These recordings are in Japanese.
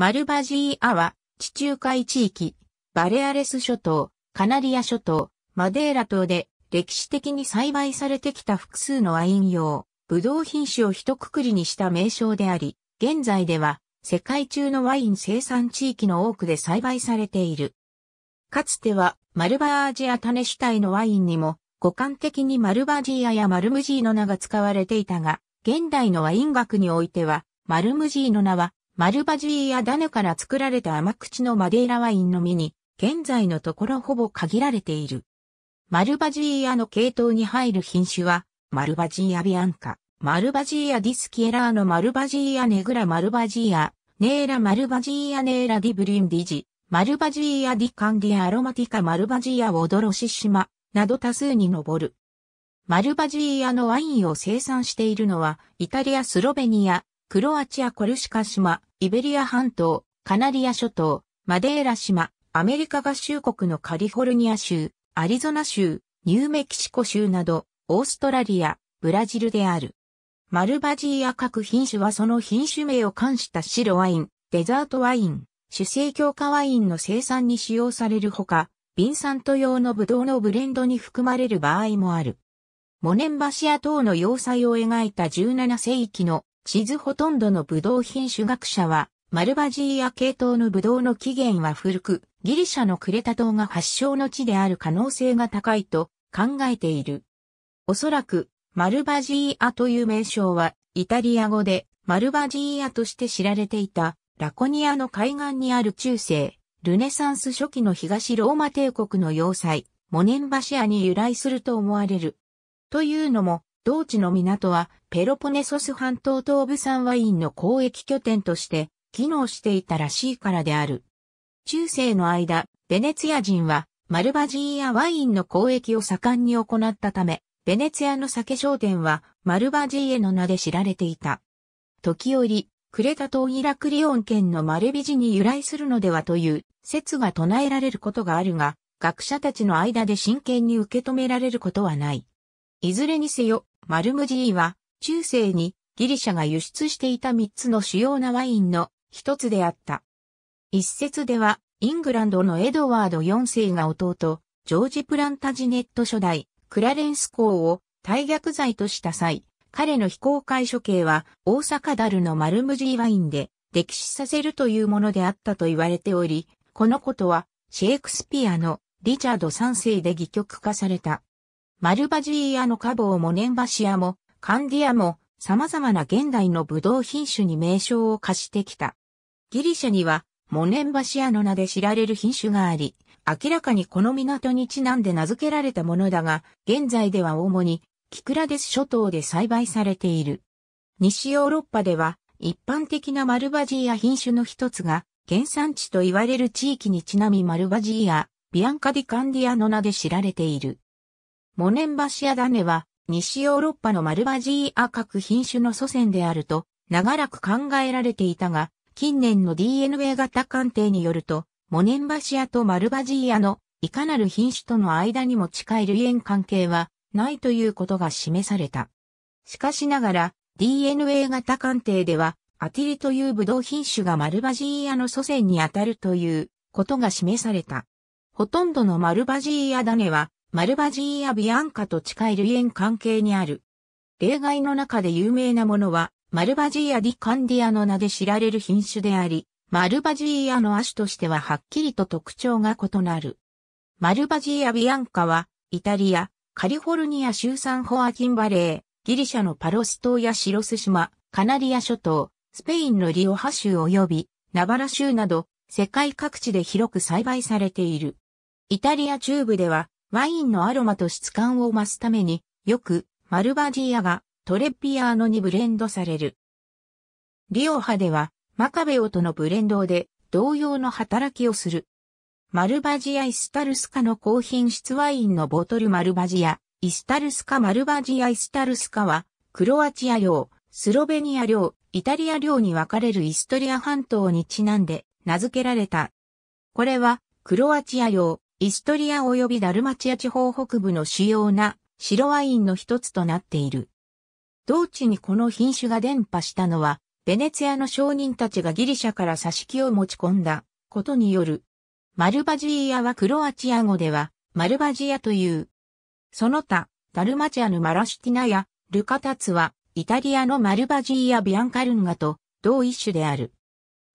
マルバジーアは、地中海地域、バレアレス諸島、カナリア諸島、マデーラ島で歴史的に栽培されてきた複数のワイン用、ブドウ品種を一括りにした名称であり、現在では世界中のワイン生産地域の多くで栽培されている。かつてはマルバージア種主体のワインにも互換的にマルバジーアやマルムジーの名が使われていたが、現代のワイン学においては、マルムジーの名はマルバジーやダヌから作られた甘口のマデイラワインのみに、現在のところほぼ限られている。マルバジーヤの系統に入る品種は、マルバジーヤビアンカ、マルバジーヤディスキエラーのマルバジーヤネグラマルバジーヤ、ネーラマルバジーヤネーラディブリンディジ、マルバジーヤディカンディアアロマティカマルバジーヤオドロシシマ、など多数に上る。マルバジーヤのワインを生産しているのは、イタリア、スロベニア、クロアチアコルシカ島、イベリア半島、カナリア諸島、マデーラ島、アメリカ合衆国のカリフォルニア州、アリゾナ州、ニューメキシコ州など、オーストラリア、ブラジルである。マルバジーア各品種はその品種名を冠した白ワイン、デザートワイン、主成強化ワインの生産に使用されるほか、ビンサント用のブドウのブレンドに含まれる場合もある。モネンバシア等の要塞を描いた17世紀の地図ほとんどのブドウ品種学者は、マルバジーア系統のブドウの起源は古く、ギリシャのクレタ島が発祥の地である可能性が高いと考えている。おそらく、マルバジーアという名称は、イタリア語でマルバジーアとして知られていた、ラコニアの海岸にある中世、ルネサンス初期の東ローマ帝国の要塞、モネンバシアに由来すると思われる。というのも、同地の港はペロポネソス半島東部産ワインの交易拠点として機能していたらしいからである。中世の間、ベネツィア人はマルバジーやワインの交易を盛んに行ったため、ベネツィアの酒商店はマルバジーへの名で知られていた。時折、クレタ島イラクリオン県のマルビジに由来するのではという説が唱えられることがあるが、学者たちの間で真剣に受け止められることはない。いずれにせよ、マルムジーは中世にギリシャが輸出していた3つの主要なワインの一つであった。一説では、イングランドのエドワード4世が弟、ジョージ・プランタジネット初代、クラレンス公を大逆罪とした際、彼の非公開処刑は大阪ダルのマルムジーワインで歴史させるというものであったと言われており、このことはシェイクスピアのリチャード3世で戯曲化された。マルバジーアのカボーもネンバシアもカンディアも様々な現代のブドウ品種に名称を貸してきた。ギリシャにはモネンバシアの名で知られる品種があり、明らかにこの港にちなんで名付けられたものだが、現在では主にキクラデス諸島で栽培されている。西ヨーロッパでは一般的なマルバジーア品種の一つが原産地と言われる地域にちなみマルバジーア、ビアンカディカンディアの名で知られている。モネンバシアダネは西ヨーロッパのマルバジーア各品種の祖先であると長らく考えられていたが、近年の DNA 型鑑定によると、モネンバシアとマルバジーアのいかなる品種との間にも近い類縁関係はないということが示された。しかしながら DNA 型鑑定ではアティリというブドウ品種がマルバジーアの祖先にあたるということが示された。ほとんどのマルバジーア種はマルバジーやビアンカと近い類縁関係にある。例外の中で有名なものは、マルバジーア・ディ・カンディアの名で知られる品種であり、マルバジーアの亜種としてははっきりと特徴が異なる。マルバジーア・ビアンカは、イタリア、カリフォルニア州サンホアキンバレー、ギリシャのパロス島やシロス島、カナリア諸島、スペインのリオハ州及び、ナバラ州など、世界各地で広く栽培されている。イタリア中部では、ワインのアロマと質感を増すために、よく、マルバディアがトレッピアーノにブレンドされる。リオハでは、マカベオとのブレンドで、同様の働きをする。マルバジア・イスタルスカの高品質ワインのボトルマルバジア、イスタルスカマルバジア・イスタルスカは、クロアチア領、スロベニア領、イタリア領に分かれるイストリア半島にちなんで名付けられた。これは、クロアチア領、イストリア及びダルマチア地方北部の主要な白ワインの一つとなっている。同地にこの品種が伝播したのは、ベネツィアの商人たちがギリシャから挿し木を持ち込んだことによる。マルバジーアはクロアチア語では、マルバジアという。その他、ダルマチアのマラシュティナやルカタツは、イタリアのマルバジーア・ビアンカルンガと同一種である。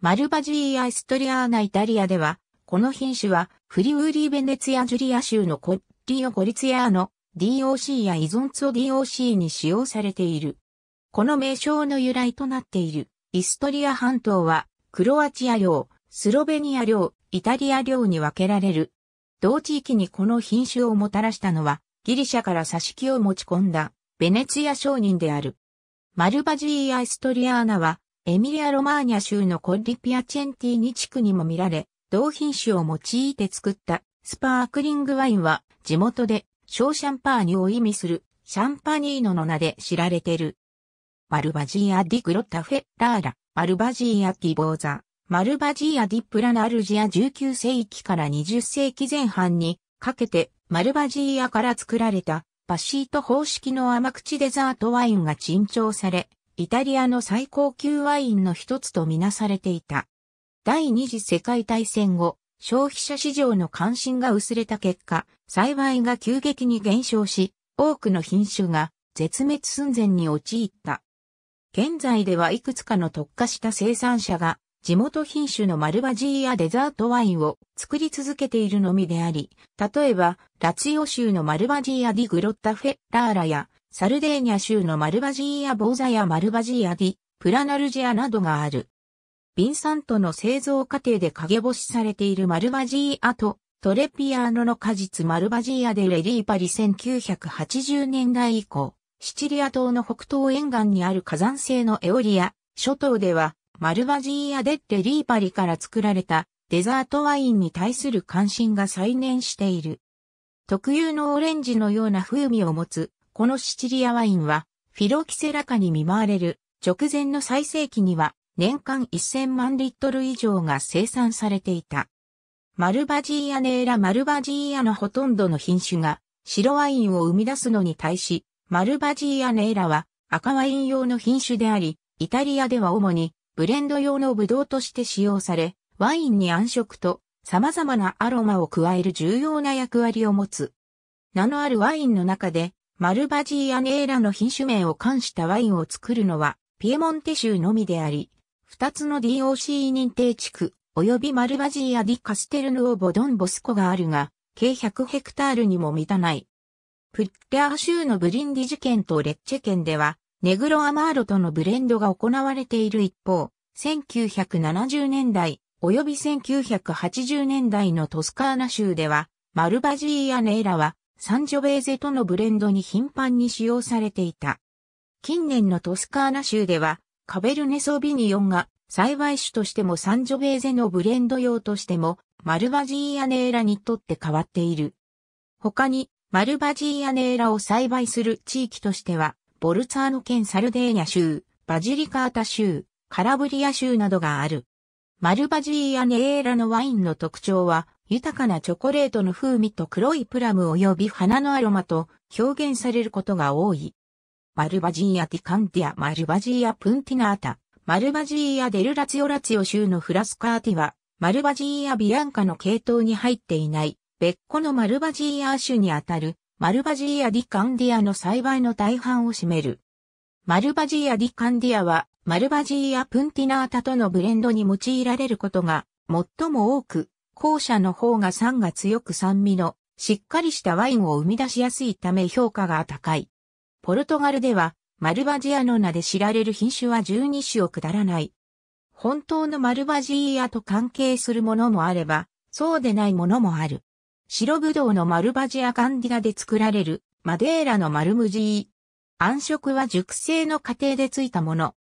マルバジーア・エストリアーナ・イタリアでは、この品種は、フリウーリーベネツィアジュリア州のコッリオゴリツィアーの DOC やイゾンツオ DOC に使用されている。この名称の由来となっている、イストリア半島は、クロアチア領、スロベニア領、イタリア領に分けられる。同地域にこの品種をもたらしたのは、ギリシャから挿し木を持ち込んだ、ベネツィア商人である。マルバジーア・イストリアーナは、エミリア・ロマーニャ州のコッリピアチェンティーニ地区にも見られ、同品種を用いて作ったスパークリングワインは地元で小シャンパーニュを意味するシャンパニーノの名で知られてる。マルバジーア・ディ・グロッタ・フェ・ラーラ、マルバジーア・ィ・ボーザ、マルバジーア・ディ・プラナルジア19世紀から20世紀前半にかけてマルバジーアから作られたパシート方式の甘口デザートワインが珍重され、イタリアの最高級ワインの一つとみなされていた。第二次世界大戦後、消費者市場の関心が薄れた結果、栽培が急激に減少し、多くの品種が絶滅寸前に陥った。現在ではいくつかの特化した生産者が地元品種のマルバジーやデザートワインを作り続けているのみであり、例えば、ラツィオ州のマルバジーアディグロッタフェラーラや、サルデーニャ州のマルバジーアボーザやマルバジーアディ、プラナルジアなどがある。ヴィンサントの製造過程で陰干しされているマルバジーアとトレピアーノの果実マルバジーアでレリーパリ1980年代以降、シチリア島の北東沿岸にある火山性のエオリア諸島ではマルバジーア・でレ・リーパリから作られたデザートワインに対する関心が再燃している。特有のオレンジのような風味を持つ、このシチリアワインは、フィロキセラカに見舞われる、直前の最盛期には、年間1000万リットル以上が生産されていた。マルバジーアネーラ・マルバジーアのほとんどの品種が白ワインを生み出すのに対し、マルバジーアネーラは赤ワイン用の品種であり、イタリアでは主にブレンド用のブドウとして使用され、ワインに暗色と様々なアロマを加える重要な役割を持つ。名のあるワインの中で、マルバジーアネーラの品種名を冠したワインを作るのは、ピエモンテ州のみであり、二つの DOC 認定地区、及びマルバジーア・ディ・カステルヌ・オ・ボドン・ボスコがあるが、計100ヘクタールにも満たない。プッテアー州のブリンディ事件とレッチェ県では、ネグロアマーロとのブレンドが行われている一方、1970年代、及び1980年代のトスカーナ州では、マルバジーアネーラは、サンジョベーゼとのブレンドに頻繁に使用されていた。近年のトスカーナ州では、カベルネソビニオンが栽培種としてもサンジョベーゼのブレンド用としてもマルバジーアネーラにとって変わっている。他にマルバジーアネーラを栽培する地域としてはボルツァーノ県サルデーニャ州、バジリカータ州、カラブリア州などがある。マルバジーアネーラのワインの特徴は豊かなチョコレートの風味と黒いプラム及び花のアロマと表現されることが多い。マルバジーアティカンティア、マルバジーアプンティナータ、マルバジーアデルラツヨ・オラツヨオ州のフラスカーティは、マルバジーアビアンカの系統に入っていない、別個のマルバジーア州にあたる、マルバジーアディカンディアの栽培の大半を占める。マルバジーアディカンディアは、マルバジーアプンティナータとのブレンドに用いられることが、最も多く、後者の方が酸が強く酸味の、しっかりしたワインを生み出しやすいため評価が高い。ポルトガルでは、マルバジアの名で知られる品種は12種を下らない。本当のマルバジーアと関係するものもあれば、そうでないものもある。白ぶどうのマルバジアカンディラで作られるマデーラのマルムジー。暗色は熟成の過程でついたもの。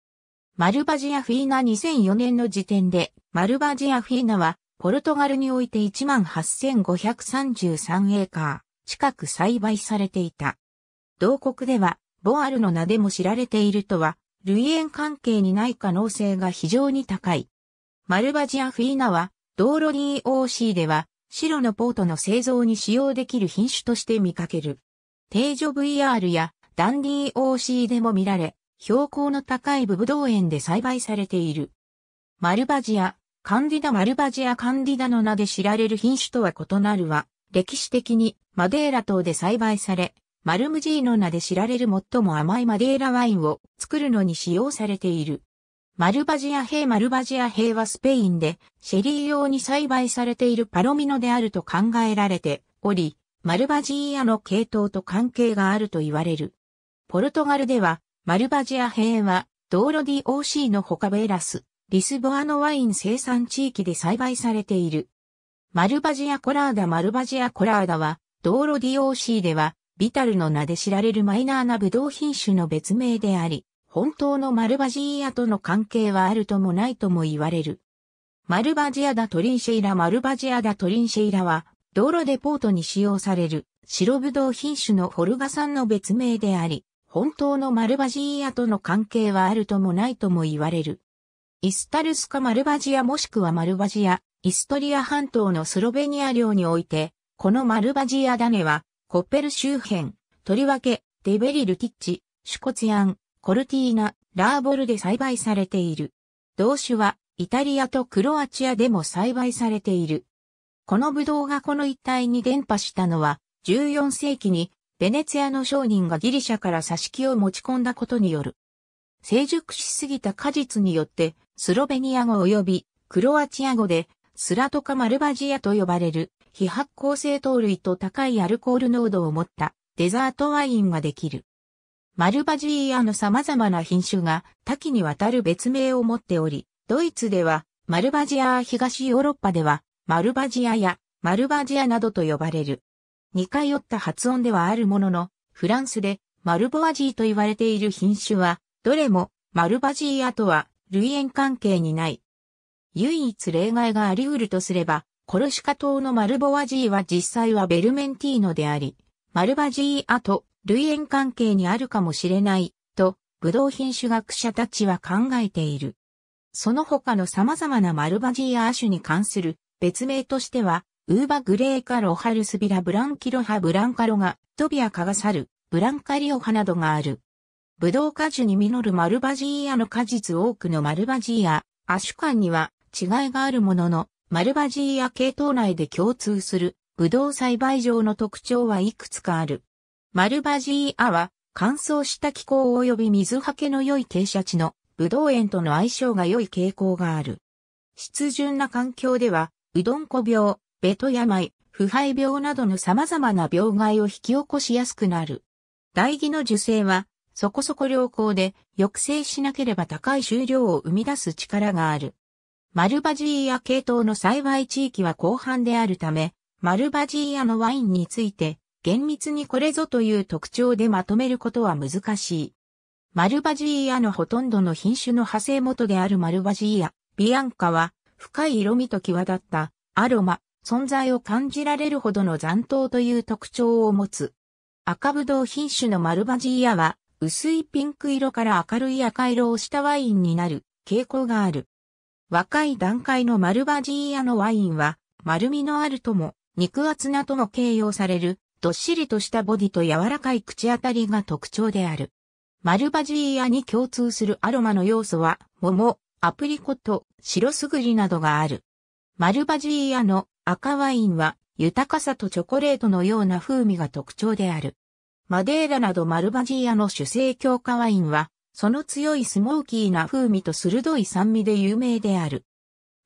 マルバジアフィーナ2004年の時点で、マルバジアフィーナは、ポルトガルにおいて18,533エーカー近く栽培されていた。同国では、ボアルの名でも知られているとは、類縁関係にない可能性が非常に高い。マルバジアフィーナは、道路 DOC では、白のポートの製造に使用できる品種として見かける。定所 VR やダンディ OC でも見られ、標高の高いブブドウ園で栽培されている。マルバジア、カンディダマルバジアカンディダの名で知られる品種とは異なるは、歴史的にマデーラ島で栽培され、マルムジーノ名で知られる最も甘いマデーラワインを作るのに使用されている。マルバジア兵マルバジア兵はスペインでシェリー用に栽培されているパロミノであると考えられており、マルバジーアの系統と関係があると言われる。ポルトガルでは、マルバジア兵は、道路 DOC の他ベラス、リスボアのワイン生産地域で栽培されている。マルバジアコラーダマルバジアコラーダは、道路 DOC では、ビタルの名で知られるマイナーなブドウ品種の別名であり、本当のマルバジーアとの関係はあるともないとも言われる。マルバジアダトリンシェイラマルバジアダトリンシェイラは、道路デポートに使用される白ブドウ品種のフォルガ産の別名であり、本当のマルバジーアとの関係はあるともないとも言われる。イスタルスカマルバジアもしくはマルバジア、イストリア半島のスロベニア領において、このマルバジア種はコッペル周辺、とりわけ、デベリルティッチ、シュコツヤン、コルティーナ、ラーボルで栽培されている。同種は、イタリアとクロアチアでも栽培されている。このブドウがこの一帯に伝播したのは、14世紀に、ベネツィアの商人がギリシャから挿し木を持ち込んだことによる。成熟しすぎた果実によって、スロベニア語及びクロアチア語で、スラトカマルバジアと呼ばれる非発酵性糖類と高いアルコール濃度を持ったデザートワインができる。マルバジーアの様々な品種が多岐にわたる別名を持っており、ドイツではマルバジア東ヨーロッパではマルバジアやマルバジアなどと呼ばれる。似通った発音ではあるものの、フランスでマルボアジーと言われている品種は、どれもマルバジーアとは類縁関係にない。唯一例外があり得るとすれば、コルシカ島のマルボワジーは実際はベルメンティーノであり、マルバジーアと類縁関係にあるかもしれないと、ブドウ品種学者たちは考えている。その他の様々なマルバジーア種に関する別名としては、ウーバグレーカロハルスビラブランキロハブランカロガ、トビアカガサル、ブランカリオハなどがある。ブドウ果樹に実るマルバジーアの果実多くのマルバジーア、アシュ間には違いがあるものの、マルバジーア系統内で共通するブドウ栽培場の特徴はいくつかある。マルバジーアは乾燥した気候及び水はけの良い傾斜地のブドウ園との相性が良い傾向がある。湿潤な環境では、うどんこ病、ベト病、腐敗病などの様々な病害を引き起こしやすくなる。大義の受精は、そこそこ良好で、抑制しなければ高い収量を生み出す力がある。マルバジーア系統の栽培地域は広範であるため、マルバジーアのワインについて、厳密にこれぞという特徴でまとめることは難しい。マルバジーアのほとんどの品種の派生元であるマルバジーア、ビアンカは、深い色味と際立ったアロマ、存在を感じられるほどの残党という特徴を持つ。赤ぶどう品種のマルバジーアは、薄いピンク色から明るい赤色をしたワインになる傾向がある。若い段階のマルバジーヤのワインは、丸みのあるとも、肉厚なとも形容される、どっしりとしたボディと柔らかい口当たりが特徴である。マルバジーヤに共通するアロマの要素は、桃、アプリコと白すぐりなどがある。マルバジーヤの赤ワインは、豊かさとチョコレートのような風味が特徴である。マデーラなどマルバジーヤの主成強化ワインは、その強いスモーキーな風味と鋭い酸味で有名である。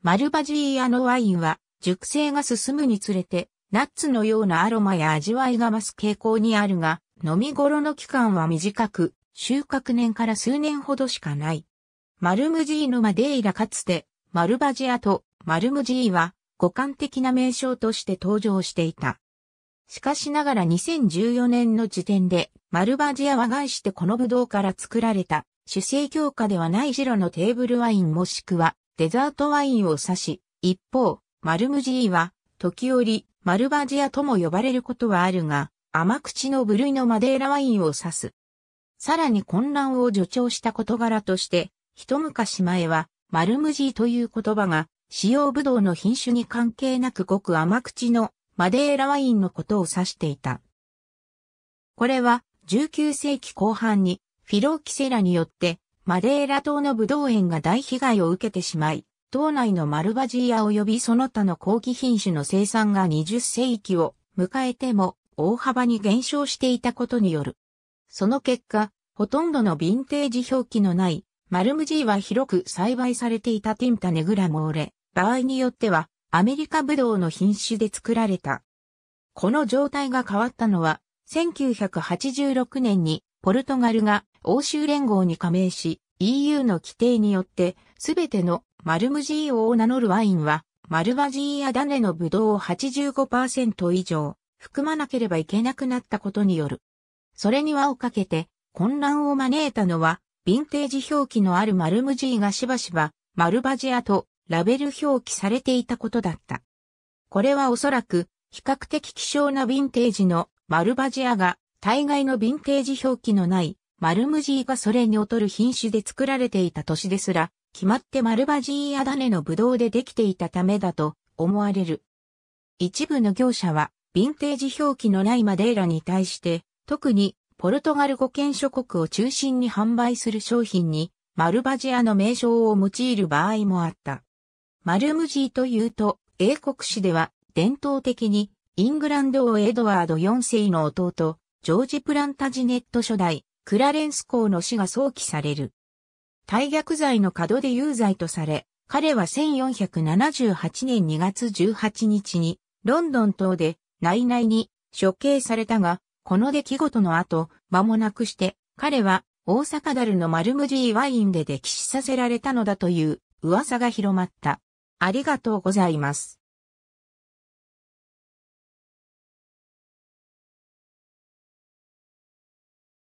マルバジーアのワインは、熟成が進むにつれて、ナッツのようなアロマや味わいが増す傾向にあるが、飲み頃の期間は短く、収穫年から数年ほどしかない。マルムジーノマデイラかつて、マルバジアとマルムジーは、互換的な名称として登場していた。しかしながら2014年の時点で、マルバジアは概してこのブドウから作られた、主成強化ではない白のテーブルワインもしくは、デザートワインを指し、一方、マルムジーは、時折、マルバジアとも呼ばれることはあるが、甘口の部類のマデーラワインを指す。さらに混乱を助長した事柄として、一昔前は、マルムジーという言葉が、使用ブドウの品種に関係なくごく甘口のマデーラワインのことを指していた。これは19世紀後半にフィローキセラによってマデーラ島のブドウ園が大被害を受けてしまい、島内のマルバジーヤ及びその他の後期品種の生産が20世紀を迎えても大幅に減少していたことによる。その結果、ほとんどのヴィンテージ表記のないマルムジーは広く栽培されていたティンタネグラモーレ、場合によってはアメリカブドウの品種で作られた。この状態が変わったのは、1986年にポルトガルが欧州連合に加盟し、EU の規定によって、すべてのマルムジーオを名乗るワインは、マルバジーやダネのブドウを85%以上含まなければいけなくなったことによる。それに輪をかけて混乱を招いたのは、ヴィンテージ表記のあるマルムジーがしばしば、マルバジアとラベル表記されていたことだった。これはおそらく、比較的希少なヴィンテージのマルバジアが、大概のヴィンテージ表記のないマルムジーがそれに劣る品種で作られていた年ですら、決まってマルバジーや種のブドウでできていたためだと思われる。一部の業者は、ヴィンテージ表記のないマデイラに対して、特にポルトガル語圏諸国を中心に販売する商品に、マルバジアの名称を用いる場合もあった。マルムジーというと、英国史では伝統的にイングランド王エドワード4世の弟、ジョージ・プランタジネット初代、クラレンス公の死が想起される。大逆罪の角で有罪とされ、彼は1478年2月18日に、ロンドン島で内々に処刑されたが、この出来事の後、間もなくして、彼は大阪ダルのマルムジーワインで溺死させられたのだという噂が広まった。ありがとうございます。